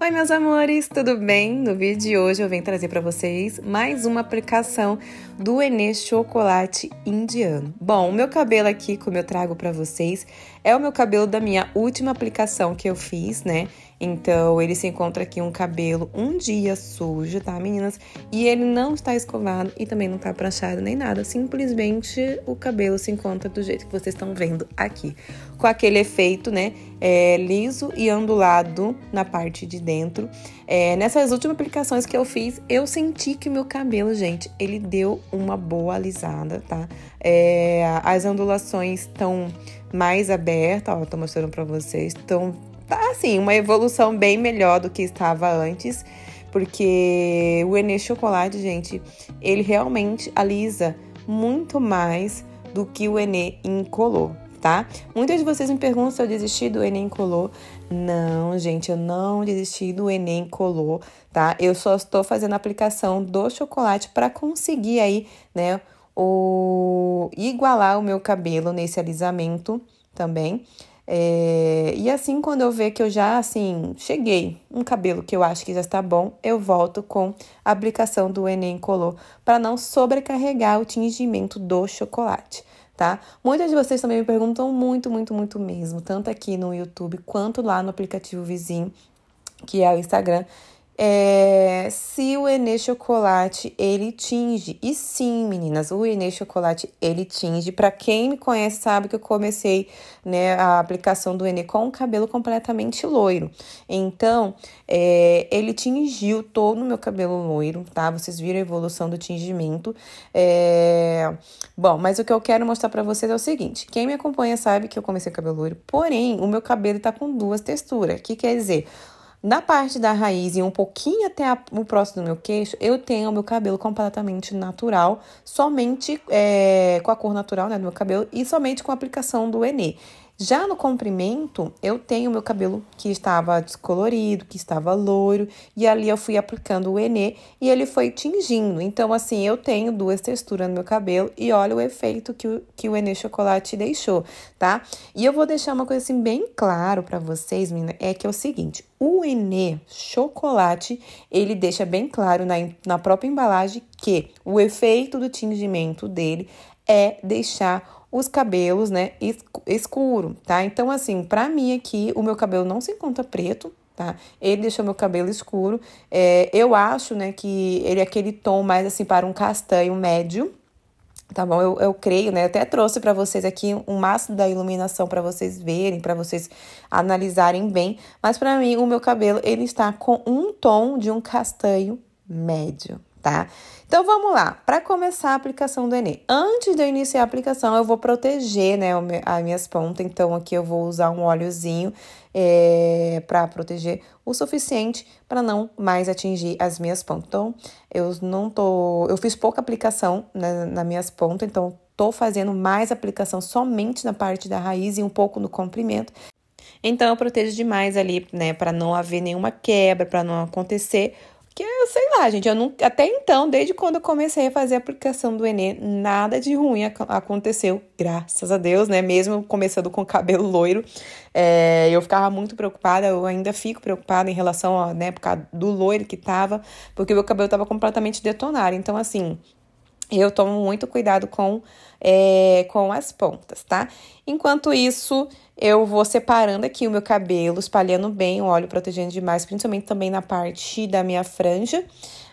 Oi, meus amores, tudo bem? No vídeo de hoje eu venho trazer para vocês mais uma aplicação do Enê Chocolate Indiano. Bom, o meu cabelo aqui, como eu trago para vocês, é o meu cabelo da minha última aplicação que eu fiz, né? Então, ele se encontra aqui um cabelo um dia sujo, tá, meninas? E ele não está escovado e também não está pranchado nem nada. Simplesmente o cabelo se encontra do jeito que vocês estão vendo aqui. Com aquele efeito, né, é, liso e ondulado na parte de dentro. É, nessas últimas aplicações que eu fiz, eu senti que o meu cabelo, gente, ele deu uma boa alisada, tá? É, as ondulações estão mais abertas, ó, tô mostrando para vocês, estão tá assim, uma evolução bem melhor do que estava antes, porque o Enê Chocolate, gente, ele realmente alisa muito mais do que o Enê incolor, tá? Muitas de vocês me perguntam se eu desisti do Enê incolor. Não, gente, eu não desisti do Enê incolor, tá? Eu só estou fazendo a aplicação do chocolate para conseguir aí, né, o igualar o meu cabelo nesse alisamento também, é, e assim, quando eu ver que eu já, assim, cheguei um cabelo que eu acho que já está bom, eu volto com a aplicação do Enem Color para não sobrecarregar o tingimento do chocolate, tá? Muitas de vocês também me perguntam muito, muito, muito mesmo, tanto aqui no YouTube quanto lá no aplicativo vizinho, que é o Instagram, é, se o Enê Chocolate ele tinge. E sim, meninas, o Enê Chocolate ele tinge. Para quem me conhece sabe que eu comecei né, a aplicação do Enê com o cabelo completamente loiro. Então, é, ele tingiu todo o meu cabelo loiro, tá? Vocês viram a evolução do tingimento. É... Bom, mas o que eu quero mostrar para vocês é o seguinte: quem me acompanha sabe que eu comecei cabelo loiro, porém, o meu cabelo tá com duas texturas. O que quer dizer? Da parte da raiz e um pouquinho até a, o próximo do meu queixo, eu tenho o meu cabelo completamente natural, somente é, com a cor natural né, do meu cabelo e somente com a aplicação do Enê. Já no comprimento, eu tenho meu cabelo que estava descolorido, que estava loiro, e ali eu fui aplicando o Enê e ele foi tingindo. Então, assim, eu tenho duas texturas no meu cabelo e olha o efeito que o, que o Enê Chocolate deixou, tá? E eu vou deixar uma coisa assim bem claro para vocês, menina, é que é o seguinte, o Enê Chocolate, ele deixa bem claro na, na própria embalagem que o efeito do tingimento dele é deixar os cabelos, né, escuro, tá? Então, assim, pra mim aqui, o meu cabelo não se encontra preto, tá? Ele deixou meu cabelo escuro. É, eu acho, né, que ele é aquele tom mais, assim, para um castanho médio, tá bom? Eu, eu creio, né? Eu até trouxe para vocês aqui um máximo da iluminação para vocês verem, para vocês analisarem bem. Mas para mim, o meu cabelo, ele está com um tom de um castanho médio, tá? Então vamos lá, para começar a aplicação do Enem. Antes de eu iniciar a aplicação, eu vou proteger né, as minhas pontas, então aqui eu vou usar um óleozinho é, para proteger o suficiente para não mais atingir as minhas pontas. Então eu não tô, eu fiz pouca aplicação né, nas minhas pontas, então tô fazendo mais aplicação somente na parte da raiz e um pouco no comprimento. Então eu protejo demais ali, né, para não haver nenhuma quebra, para não acontecer porque, sei lá, gente, eu nunca até então, desde quando eu comecei a fazer a aplicação do Enem, nada de ruim ac aconteceu, graças a Deus, né? Mesmo começando com o cabelo loiro, é, eu ficava muito preocupada, eu ainda fico preocupada em relação à né, época do loiro que tava, porque meu cabelo tava completamente detonado. Então, assim, eu tomo muito cuidado com, é, com as pontas, tá? Enquanto isso, eu vou separando aqui o meu cabelo, espalhando bem o óleo protegendo demais, principalmente também na parte da minha franja,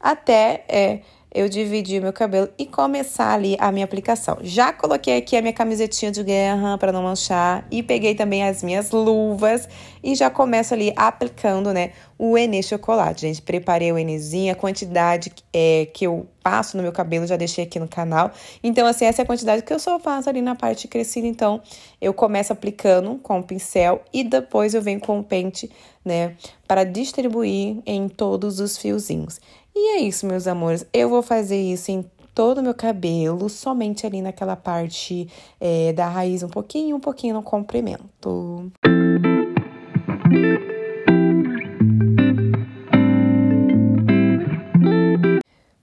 até é, eu dividi meu cabelo e começar ali a minha aplicação. Já coloquei aqui a minha camisetinha de guerra para não manchar e peguei também as minhas luvas e já começo ali aplicando, né, o Enê Chocolate, gente. Preparei o Enezinho, a quantidade é, que eu passo no meu cabelo, já deixei aqui no canal. Então, assim, essa é a quantidade que eu só faço ali na parte de crescida. Então, eu começo aplicando com o pincel e depois eu venho com o pente, né, para distribuir em todos os fiozinhos. E é isso, meus amores. Eu vou fazer isso em todo o meu cabelo, somente ali naquela parte é, da raiz, um pouquinho, um pouquinho no comprimento.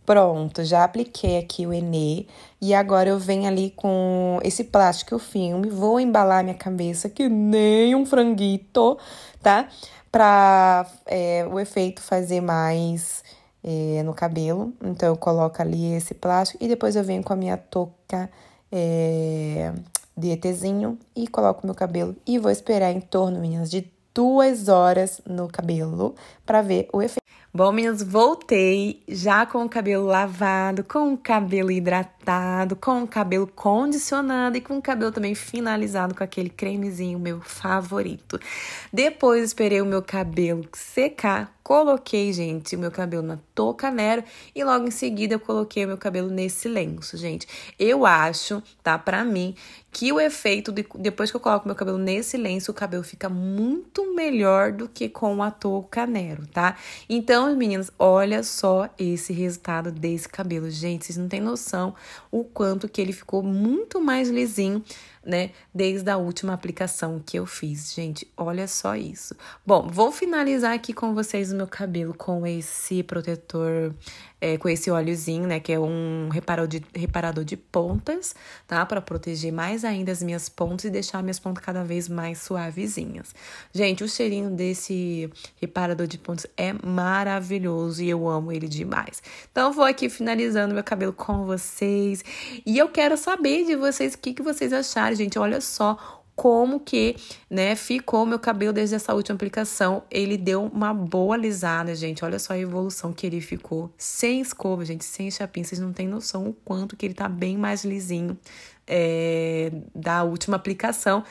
Pronto, já apliquei aqui o Enê e agora eu venho ali com esse plástico filme, vou embalar minha cabeça que nem um franguito, tá? Pra é, o efeito fazer mais é, no cabelo. Então eu coloco ali esse plástico e depois eu venho com a minha touca é, de ETzinho e coloco meu cabelo e vou esperar em torno, meninas, de duas horas no cabelo para ver o efeito. Bom, meninas, voltei já com o cabelo lavado, com o cabelo hidratado, com o cabelo condicionado e com o cabelo também finalizado com aquele cremezinho meu favorito. Depois esperei o meu cabelo secar, Coloquei, gente, o meu cabelo na touca nero e logo em seguida eu coloquei o meu cabelo nesse lenço, gente. Eu acho, tá, para mim, que o efeito de, depois que eu coloco meu cabelo nesse lenço, o cabelo fica muito melhor do que com a touca nero, tá? Então, meninas, olha só esse resultado desse cabelo, gente. Vocês não têm noção o quanto que ele ficou muito mais lisinho né? Desde a última aplicação que eu fiz, gente. Olha só isso. Bom, vou finalizar aqui com vocês o meu cabelo com esse protetor, é, com esse óleozinho, né? Que é um reparador de, reparador de pontas, tá? Para proteger mais ainda as minhas pontas e deixar minhas pontas cada vez mais suavezinhas. Gente, o cheirinho desse reparador de pontas é maravilhoso e eu amo ele demais. Então, vou aqui finalizando meu cabelo com vocês. E eu quero saber de vocês o que, que vocês acharam gente, olha só como que, né, ficou meu cabelo desde essa última aplicação. Ele deu uma boa alisada, gente. Olha só a evolução que ele ficou. Sem escova, gente, sem chapim. Vocês não têm noção o quanto que ele tá bem mais lisinho é, da última aplicação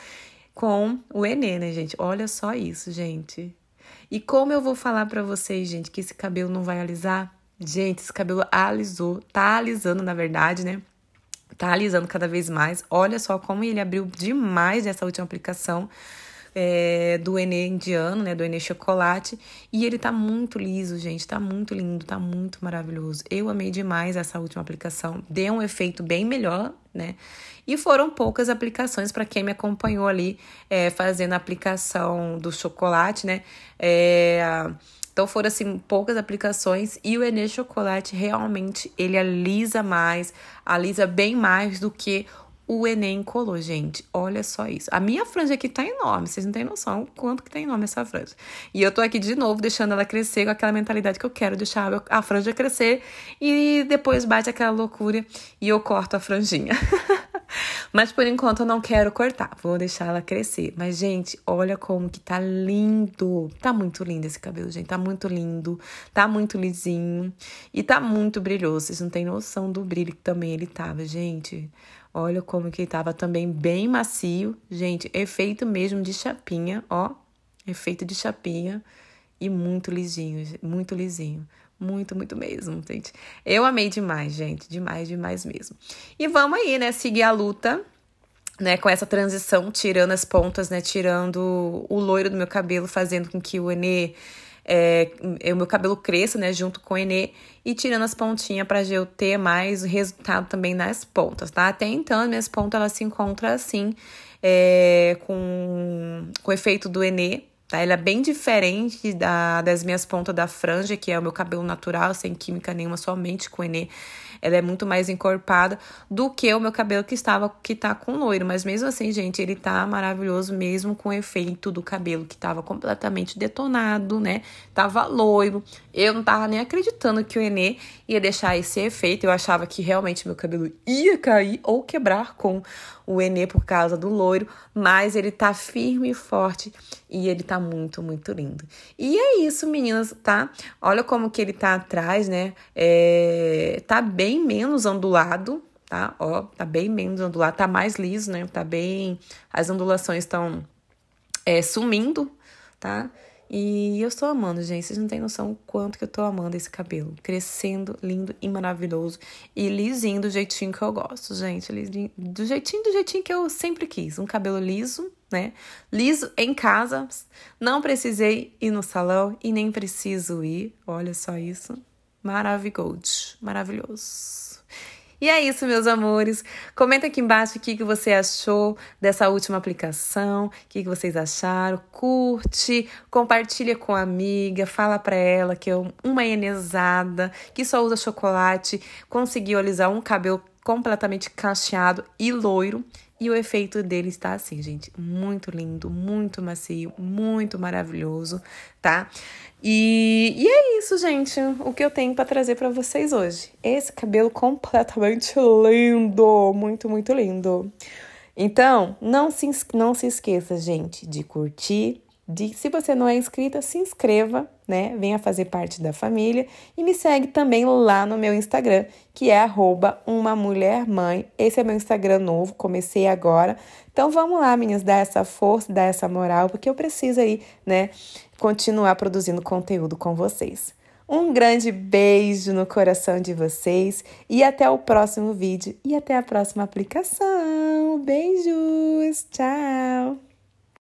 com o Enê, né, gente? Olha só isso, gente. E como eu vou falar para vocês, gente, que esse cabelo não vai alisar? Gente, esse cabelo alisou, tá alisando, na verdade, né? tá alisando cada vez mais. Olha só como ele abriu demais essa última aplicação é, do Enê indiano, né? Do Enê chocolate. E ele tá muito liso, gente. Tá muito lindo, tá muito maravilhoso. Eu amei demais essa última aplicação. Deu um efeito bem melhor, né? E foram poucas aplicações para quem me acompanhou ali é, fazendo a aplicação do chocolate, né? É então foram assim poucas aplicações e o Enê Chocolate realmente ele alisa mais, alisa bem mais do que o Enem colou, gente. Olha só isso. A minha franja aqui tá enorme. Vocês não têm noção quanto que tá enorme essa franja. E eu tô aqui de novo deixando ela crescer com aquela mentalidade que eu quero deixar a franja crescer. E depois bate aquela loucura e eu corto a franjinha. Mas por enquanto eu não quero cortar, vou deixar ela crescer. Mas, gente, olha como que tá lindo. Tá muito lindo esse cabelo, gente. Tá muito lindo, tá muito lisinho e tá muito brilhoso. Vocês não têm noção do brilho que também ele tava, gente. Olha como que ele tava também bem macio. Gente, efeito mesmo de chapinha, ó. Efeito de chapinha e muito lisinho, muito lisinho. Muito, muito mesmo, gente. Eu amei demais, gente. Demais, demais mesmo. E vamos aí, né? Seguir a luta, né? Com essa transição, tirando as pontas, né? Tirando o loiro do meu cabelo, fazendo com que o Enê. É, o meu cabelo cresça, né? Junto com o Enê. E tirando as pontinhas para eu ter mais o resultado também nas pontas, tá? Até então, minhas pontas, elas se encontram assim. É, com, com o efeito do Enê, Tá? Ela é bem diferente da, das minhas pontas da franja, que é o meu cabelo natural, sem química nenhuma, somente com enê. Ela é muito mais encorpada do que o meu cabelo que estava que tá com loiro. Mas mesmo assim, gente, ele tá maravilhoso mesmo com o efeito do cabelo que tava completamente detonado, né? Tava loiro. Eu não tava nem acreditando que o enê ia deixar esse efeito. Eu achava que realmente meu cabelo ia cair ou quebrar com o enê por causa do loiro, mas ele tá firme e forte e ele tá tá muito, muito lindo. E é isso, meninas, tá? Olha como que ele tá atrás, né? É, tá bem menos ondulado, tá? Ó, tá bem menos ondulado, tá mais liso, né? Tá bem. As ondulações estão é, sumindo, tá? E eu estou amando, gente. Vocês não têm noção o quanto que eu estou amando esse cabelo. Crescendo, lindo e maravilhoso. E lisinho do jeitinho que eu gosto, gente. Lisinho, do jeitinho, do jeitinho que eu sempre quis. Um cabelo liso, né? Liso em casa, não precisei ir no salão e nem preciso ir. Olha só isso. Maravigold, maravilhoso. E é isso, meus amores. Comenta aqui embaixo o que, que você achou dessa última aplicação, o que, que vocês acharam. Curte, compartilha com a amiga, fala para ela que é uma enesada, que só usa chocolate, conseguiu alisar um cabelo completamente cacheado e loiro e o efeito dele está assim, gente, muito lindo, muito macio, muito maravilhoso, tá? E, e é isso, gente, o que eu tenho para trazer para vocês hoje. Esse cabelo completamente lindo, muito, muito lindo. Então, não se, não se esqueça, gente, de curtir, de, se você não é inscrita, se inscreva, né? Venha fazer parte da família e me segue também lá no meu Instagram, que é @uma_mulher_mãe. Esse é meu Instagram novo, comecei agora. Então vamos lá, meninas, dar essa força, dar essa moral, porque eu preciso aí, né, continuar produzindo conteúdo com vocês. Um grande beijo no coração de vocês e até o próximo vídeo e até a próxima aplicação. Beijos, tchau.